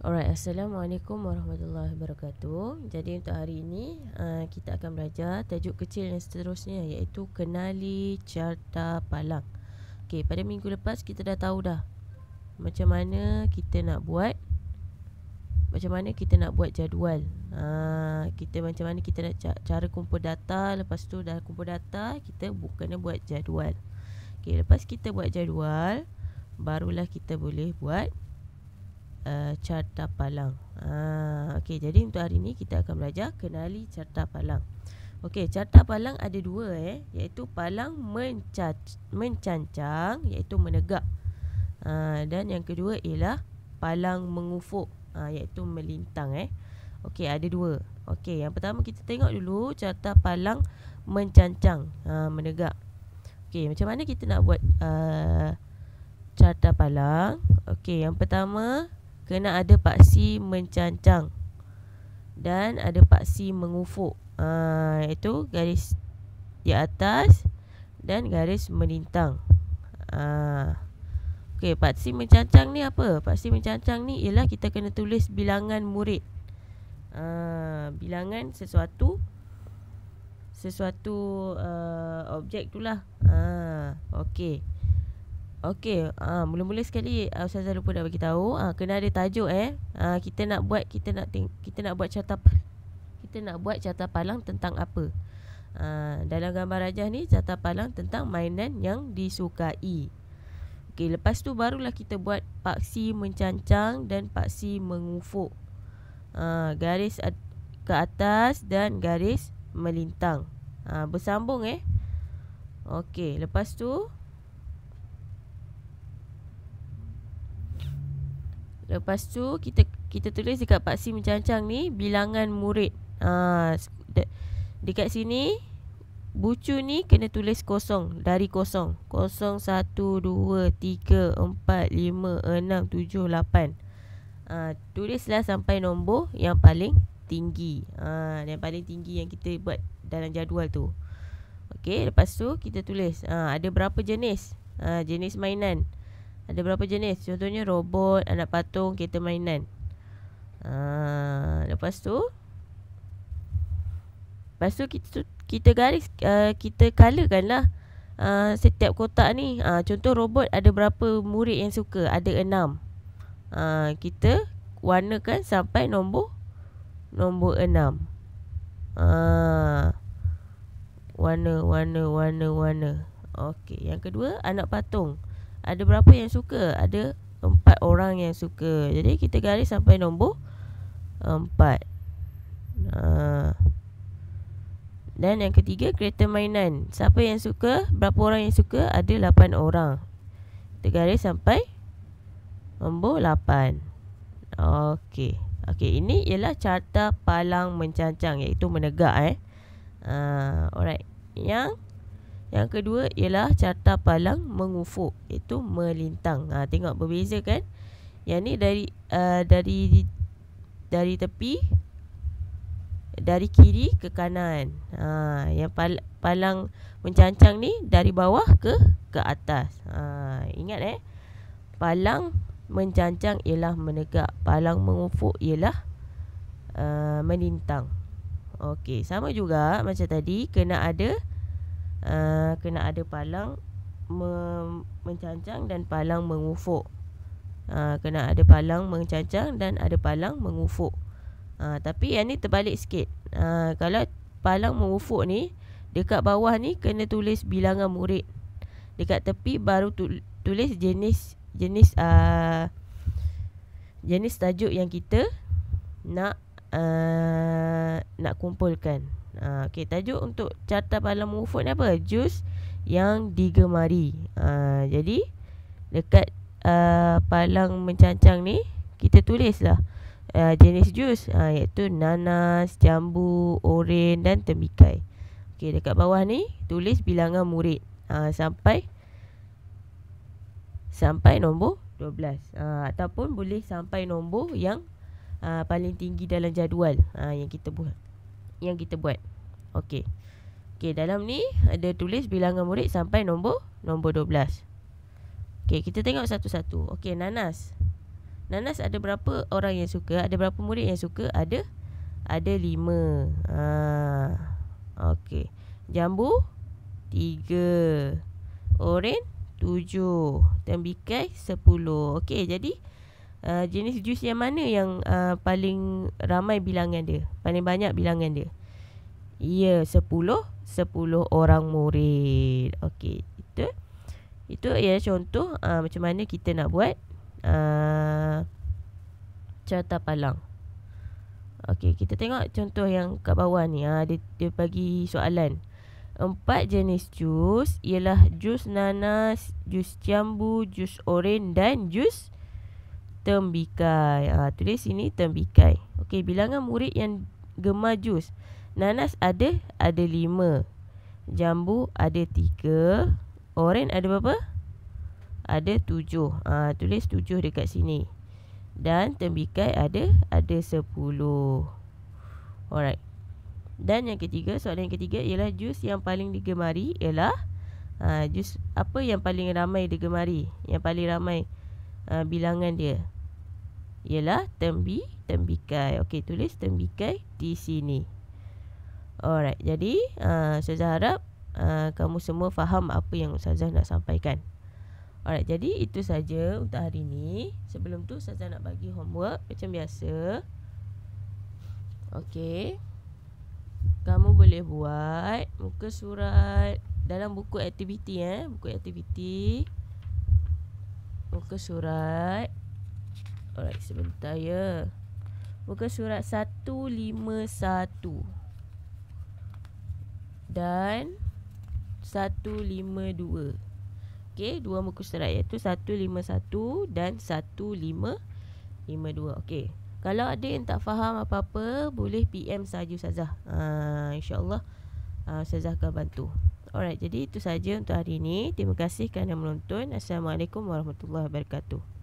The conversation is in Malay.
Alright, Assalamualaikum Warahmatullahi Wabarakatuh Jadi untuk hari ini eh, kita akan belajar tajuk kecil yang seterusnya iaitu Kenali Carta Palang Okay, pada minggu lepas kita dah tahu dah macam mana kita nak buat macam mana kita nak buat jadual ah, kita macam mana kita nak cara kumpul data lepas tu dah kumpul data kita bukannya buat jadual okey lepas kita buat jadual barulah kita boleh buat uh, carta palang. Ah, okey, jadi untuk hari ini kita akan belajar kenali carta palang. Okay, carta palang ada dua eh, iaitu palang mencac mencancang iaitu menegak. Ah, dan yang kedua ialah palang mengufuk ah, iaitu melintang eh. Okay, ada dua. Okay, yang pertama kita tengok dulu carta palang mencancang ah, menegak. Okay, macam mana kita nak buat uh, carta palang? Okay, yang pertama kena ada paksi mencancang dan ada paksi mengufuk ha, iaitu garis di atas dan garis melintang ha. Okey, paksi mencancang ni apa? Paksi mencancang ni ialah kita kena tulis bilangan murid ha, bilangan sesuatu sesuatu uh, objek tu lah ha, okey Okey, uh, mula-mula sekali uh, ah, Ustazah lupa dah bagi tahu, uh, kena ada tajuk eh. Uh, kita nak buat kita nak kita nak buat carta kita nak buat carta palang tentang apa? Uh, dalam gambar rajah ni carta palang tentang mainan yang disukai. Okey, lepas tu barulah kita buat paksi mencancang dan paksi mengufuk. Uh, garis ad- ke atas dan garis melintang. Uh, bersambung eh. Okey, lepas tu Lepas tu kita kita tulis dekat paksi mencancang ni bilangan murid. Ha, de- dekat sini bucu ni kena tulis kosong dari kosong. 0 1 2 3 4 5 6 7 8. tulislah sampai nombor yang paling tinggi. Ha, yang paling tinggi yang kita buat dalam jadual tu. Okey, lepas tu kita tulis ha, ada berapa jenis? Ha, jenis mainan. Ada berapa jenis Contohnya robot Anak patung Kereta mainan ha, Lepas tu Lepas tu kita, kita garis uh, Kita kan lah uh, Setiap kotak ni uh, Contoh robot ada berapa murid yang suka Ada enam uh, Kita warnakan sampai nombor Nombor enam uh, Warna, warna, warna, warna Okey, yang kedua Anak patung ada berapa yang suka? Ada empat orang yang suka. Jadi kita garis sampai nombor empat. Ah. Dan yang ketiga kereta mainan. Siapa yang suka? Berapa orang yang suka? Ada lapan orang. Kita garis sampai nombor lapan. Okey. Okey, ini ialah carta palang mencancang iaitu menegak eh. Uh, alright. Yang yang kedua ialah carta palang mengufuk iaitu melintang. Ha, tengok berbeza kan? Yang ni dari uh, dari dari tepi dari kiri ke kanan. Ha, yang pal palang mencancang ni dari bawah ke ke atas. Ha, ingat eh. Palang mencancang ialah menegak. Palang mengufuk ialah uh, melintang. Okey, sama juga macam tadi kena ada Ah, kena ada palang mencancang dan palang mengufuk. Uh, kena ada palang mencancang dan ada palang mengufuk. Uh, tapi yang ni terbalik sikit. Uh, kalau palang mengufuk ni, dekat bawah ni kena tulis bilangan murid. Dekat tepi baru tulis jenis jenis uh, jenis tajuk yang kita nak uh, nak kumpulkan ha, Okey tajuk untuk carta pahala mufut ni apa Jus yang digemari ha, Jadi Dekat uh, palang mencancang ni Kita tulislah uh, Jenis jus ha, Iaitu nanas, jambu, oren dan tembikai Okay dekat bawah ni Tulis bilangan murid ha, Sampai Sampai nombor 12 ha, Ataupun boleh sampai nombor yang Uh, paling tinggi dalam jadual uh, yang kita buat yang kita buat. Okey. Okey, dalam ni ada tulis bilangan murid sampai nombor nombor 12. Okey, kita tengok satu-satu. Okey, nanas. Nanas ada berapa orang yang suka? Ada berapa murid yang suka? Ada ada 5. Ah. Okey. Jambu 3. Oren 7. Tembikai 10. Okey, jadi Uh, jenis jus yang mana yang uh, paling ramai bilangan dia? Paling banyak bilangan dia? Ya, sepuluh sepuluh orang murid. Okey, itu. Itu ya contoh uh, macam mana kita nak buat a uh, carta palang. Okey, kita tengok contoh yang kat bawah ni. Uh, dia dia bagi soalan. Empat jenis jus ialah jus nanas, jus jambu, jus oren dan jus Tembikai ha, Tulis sini tembikai Okey, bilangan murid yang gemar jus Nanas ada, ada lima Jambu ada tiga Oren ada berapa? Ada tujuh ha, Tulis tujuh dekat sini Dan tembikai ada, ada sepuluh Alright Dan yang ketiga, soalan yang ketiga ialah jus yang paling digemari ialah ha, Jus apa yang paling ramai digemari? Yang paling ramai uh, bilangan dia ialah tembi tembikai. Okey, tulis tembikai di sini. Alright, jadi uh, saya harap uh, kamu semua faham apa yang saya nak sampaikan. Alright, jadi itu saja untuk hari ini. Sebelum tu saya nak bagi homework macam biasa. Okey. Kamu boleh buat muka surat dalam buku aktiviti eh, buku aktiviti muka surat Alright sebentar ya Muka surat 151 Dan 152 Okay dua muka surat iaitu 151 dan 1552 Okay kalau ada yang tak faham apa-apa Boleh PM sahaja Ustazah uh, ah, InsyaAllah uh, ah, Ustazah akan bantu Alright, jadi itu saja untuk hari ini. Terima kasih kerana menonton. Assalamualaikum warahmatullahi wabarakatuh.